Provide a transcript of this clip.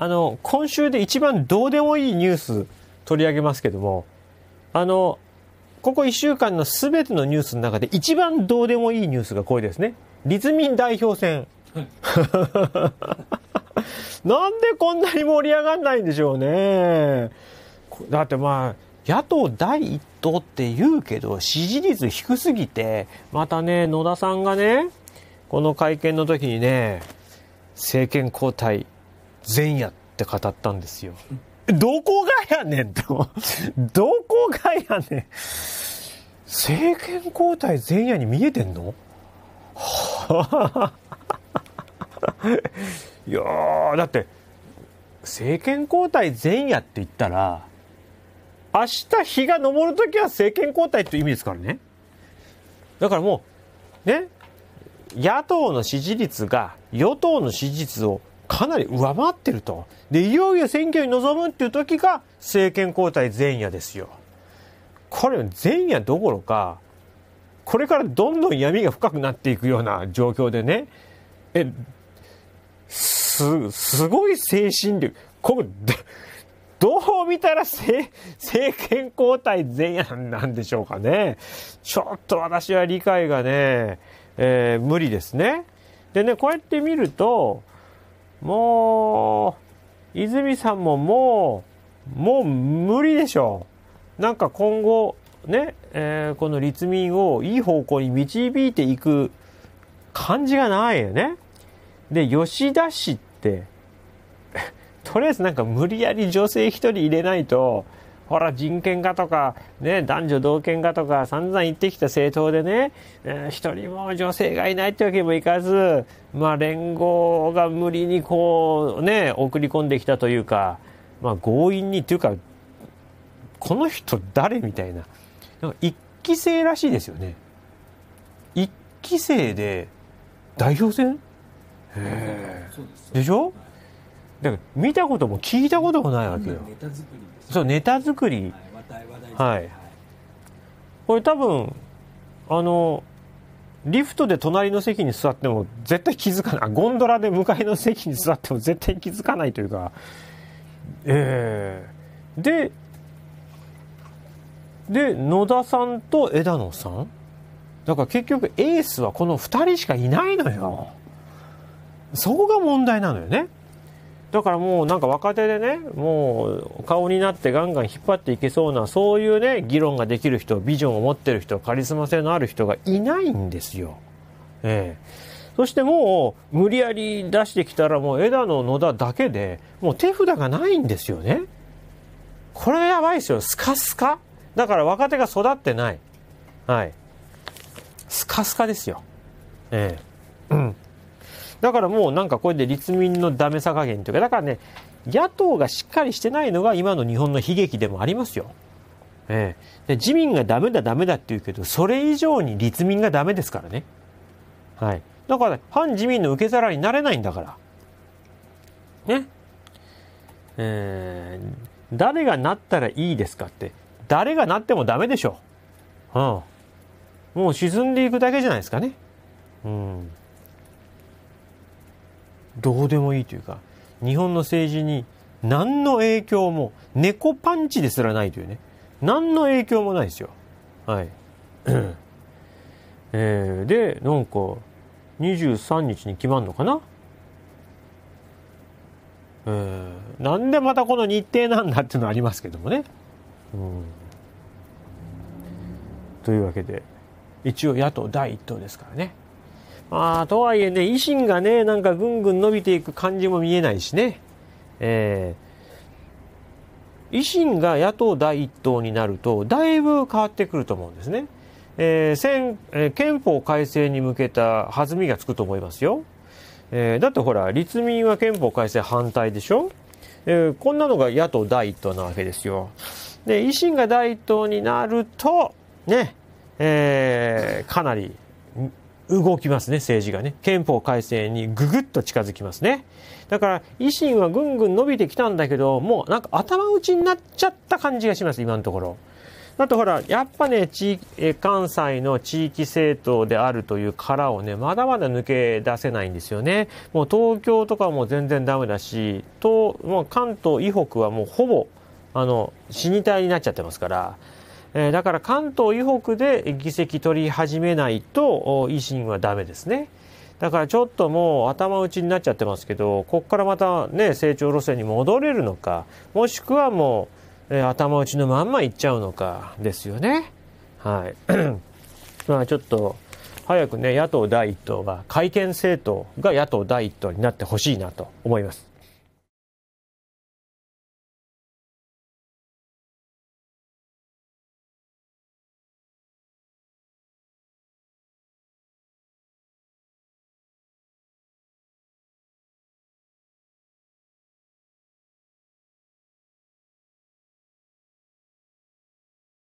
あの、今週で一番どうでもいいニュース取り上げますけども、あの、ここ1週間の全てのニュースの中で一番どうでもいいニュースがこれですね。立民代表選。なんでこんなに盛り上がんないんでしょうね。だってまあ、野党第一党って言うけど、支持率低すぎて、またね、野田さんがね、この会見の時にね、政権交代前夜って語ったんですよ。どこがやねんと。どこがやねん。政権交代前夜に見えてんの いやだって、政権交代前夜って言ったら、明日日が昇るときは政権交代って意味ですからね。だからもう、ね、野党の支持率が与党の支持率をかなり上回ってると。で、いよいよ選挙に臨むっていう時が政権交代前夜ですよ。これ前夜どころか、これからどんどん闇が深くなっていくような状況でね、え、す、すごい精神力。ここ、どう見たら政権交代前夜なんでしょうかね。ちょっと私は理解がね、えー、無理ですね。でね、こうやって見ると、もう、泉さんももう、もう無理でしょう。なんか今後、ね、えー、この立民をいい方向に導いていく感じがないよね。で、吉田氏って、とりあえずなんか無理やり女性一人入れないと、ほら人権がとか、ね、男女同権がとか散々言ってきた政党でね、え一人も女性がいないってわけにもいかず、まあ連合が無理にこうね、送り込んできたというか、まあ強引にというか、この人誰みたいな。一期生らしいですよね。一期生で代表選へえ。でしょだから見たことも聞いたこともないわけよ。ネタ作り、そう、ネタ作り。はい。これ多分、あの、リフトで隣の席に座っても絶対気づかない。ゴンドラで向かいの席に座っても絶対気づかないというか、ええー、で、で、野田さんと枝野さんだから結局エースはこの2人しかいないのよ。そこが問題なのよね。だからもうなんか若手でね、もう顔になってガンガン引っ張っていけそうな、そういうね、議論ができる人、ビジョンを持ってる人、カリスマ性のある人がいないんですよ。ええ。そしてもう、無理やり出してきたらもう枝野、野田だけで、もう手札がないんですよね。これやばいですよ。スカスカだから若手が育ってない。はい。スカスカですよ。ええ。うん。だからもうなんかこれで立民のダメさ加減というか、だからね、野党がしっかりしてないのが今の日本の悲劇でもありますよ。ええ、で自民がダメだダメだって言うけど、それ以上に立民がダメですからね。はい。だから、反自民の受け皿になれないんだから。ね。えー、誰がなったらいいですかって、誰がなってもダメでしょう。うん。もう沈んでいくだけじゃないですかね。うん。どうでもいいというか、日本の政治に何の影響も、猫パンチですらないというね、何の影響もないですよ。はい。えー、で、なんか、23日に決まるのかなうん、なんでまたこの日程なんだっていうのはありますけどもね。うん、というわけで、一応野党第1党ですからね。まあ、とはいえね、維新がね、なんかぐんぐん伸びていく感じも見えないしね。えー、維新が野党第一党になると、だいぶ変わってくると思うんですね。えー、先えー、憲法改正に向けた弾みがつくと思いますよ。えー、だってほら、立民は憲法改正反対でしょえー、こんなのが野党第一党なわけですよ。で、維新が第一党になると、ね、えー、かなり動きますね、政治がね。憲法改正にぐぐっと近づきますね。だから、維新はぐんぐん伸びてきたんだけど、もうなんか頭打ちになっちゃった感じがします、今のところ。だとほら、やっぱね、地え関西の地域政党であるという殻をね、まだまだ抜け出せないんですよね。もう東京とかも全然ダメだし、と、もう関東以北はもうほぼ、あの、死に体になっちゃってますから、えだから関東以北で議席取り始めないと維新はダメですね。だからちょっともう頭打ちになっちゃってますけど、ここからまたね、成長路線に戻れるのか、もしくはもう、えー、頭打ちのまんま行っちゃうのか、ですよね。はい。まあちょっと、早くね、野党第一党が、改憲政党が野党第一党になってほしいなと思います。